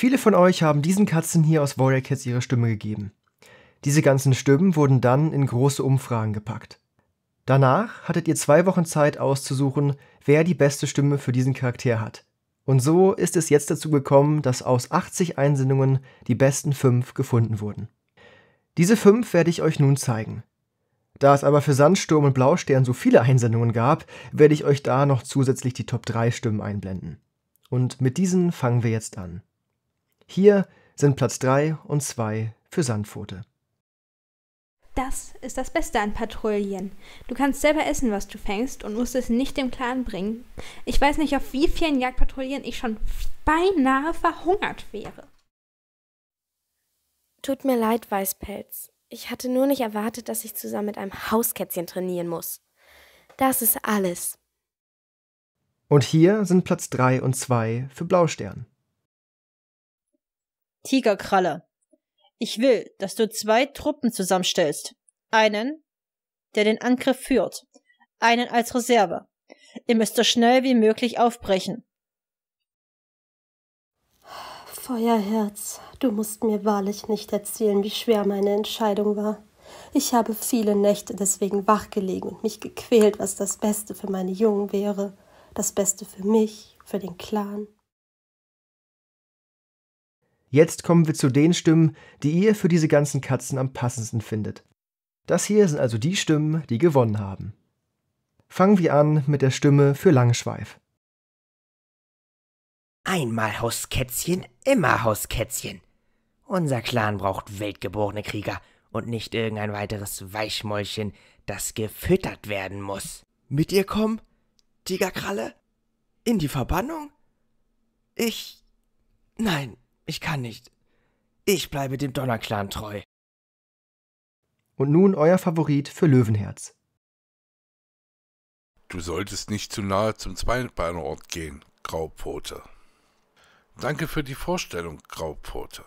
Viele von euch haben diesen Katzen hier aus Warrior Cats ihre Stimme gegeben. Diese ganzen Stimmen wurden dann in große Umfragen gepackt. Danach hattet ihr zwei Wochen Zeit auszusuchen, wer die beste Stimme für diesen Charakter hat. Und so ist es jetzt dazu gekommen, dass aus 80 Einsendungen die besten fünf gefunden wurden. Diese fünf werde ich euch nun zeigen. Da es aber für Sandsturm und Blaustern so viele Einsendungen gab, werde ich euch da noch zusätzlich die Top 3 Stimmen einblenden. Und mit diesen fangen wir jetzt an. Hier sind Platz 3 und 2 für Sandpfote. Das ist das Beste an Patrouillen. Du kannst selber essen, was du fängst und musst es nicht dem Clan bringen. Ich weiß nicht, auf wie vielen Jagdpatrouillen ich schon beinahe verhungert wäre. Tut mir leid, Weißpelz. Ich hatte nur nicht erwartet, dass ich zusammen mit einem Hauskätzchen trainieren muss. Das ist alles. Und hier sind Platz 3 und 2 für Blaustern. Tigerkralle. Ich will, dass du zwei Truppen zusammenstellst. Einen, der den Angriff führt, einen als Reserve. Ihr müsst so schnell wie möglich aufbrechen. Feuerherz, du musst mir wahrlich nicht erzählen, wie schwer meine Entscheidung war. Ich habe viele Nächte deswegen wachgelegen und mich gequält, was das Beste für meine Jungen wäre, das Beste für mich, für den Clan. Jetzt kommen wir zu den Stimmen, die ihr für diese ganzen Katzen am passendsten findet. Das hier sind also die Stimmen, die gewonnen haben. Fangen wir an mit der Stimme für Langschweif. Einmal Hauskätzchen, immer Hauskätzchen. Unser Clan braucht weltgeborene Krieger und nicht irgendein weiteres Weichmäulchen, das gefüttert werden muss. Mit ihr kommen? Tigerkralle? In die Verbannung? Ich. Nein, ich kann nicht. Ich bleibe dem Donnerclan treu. Und nun euer Favorit für Löwenherz. Du solltest nicht zu nahe zum Zweibeinerort gehen, Graupote. Danke für die Vorstellung, Graupote.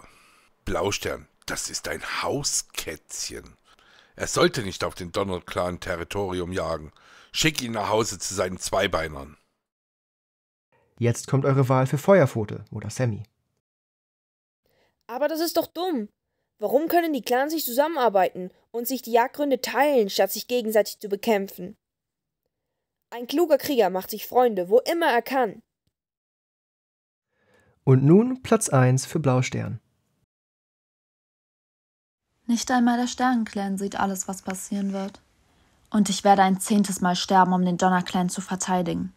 Blaustern, das ist ein Hauskätzchen. Er sollte nicht auf den Donnerclan Territorium jagen. Schick ihn nach Hause zu seinen Zweibeinern. Jetzt kommt eure Wahl für Feuerpfote oder Sammy. Aber das ist doch dumm. Warum können die Clans sich zusammenarbeiten und sich die Jagdgründe teilen, statt sich gegenseitig zu bekämpfen? Ein kluger Krieger macht sich Freunde, wo immer er kann. Und nun Platz 1 für Blaustern. Nicht einmal der Sternenclan sieht alles, was passieren wird. Und ich werde ein zehntes Mal sterben, um den Donnerclan zu verteidigen.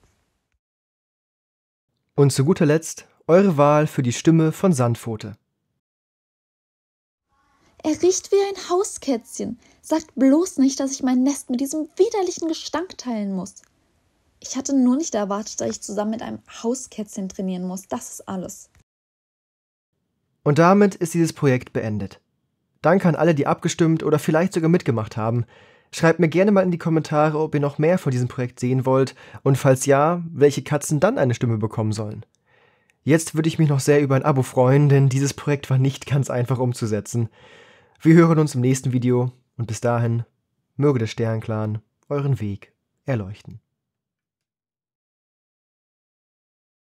Und zu guter Letzt eure Wahl für die Stimme von Sandfote. Er riecht wie ein Hauskätzchen. Sagt bloß nicht, dass ich mein Nest mit diesem widerlichen Gestank teilen muss. Ich hatte nur nicht erwartet, dass ich zusammen mit einem Hauskätzchen trainieren muss. Das ist alles. Und damit ist dieses Projekt beendet. Danke an alle, die abgestimmt oder vielleicht sogar mitgemacht haben. Schreibt mir gerne mal in die Kommentare, ob ihr noch mehr von diesem Projekt sehen wollt und falls ja, welche Katzen dann eine Stimme bekommen sollen. Jetzt würde ich mich noch sehr über ein Abo freuen, denn dieses Projekt war nicht ganz einfach umzusetzen. Wir hören uns im nächsten Video und bis dahin möge der Sternclan euren Weg erleuchten.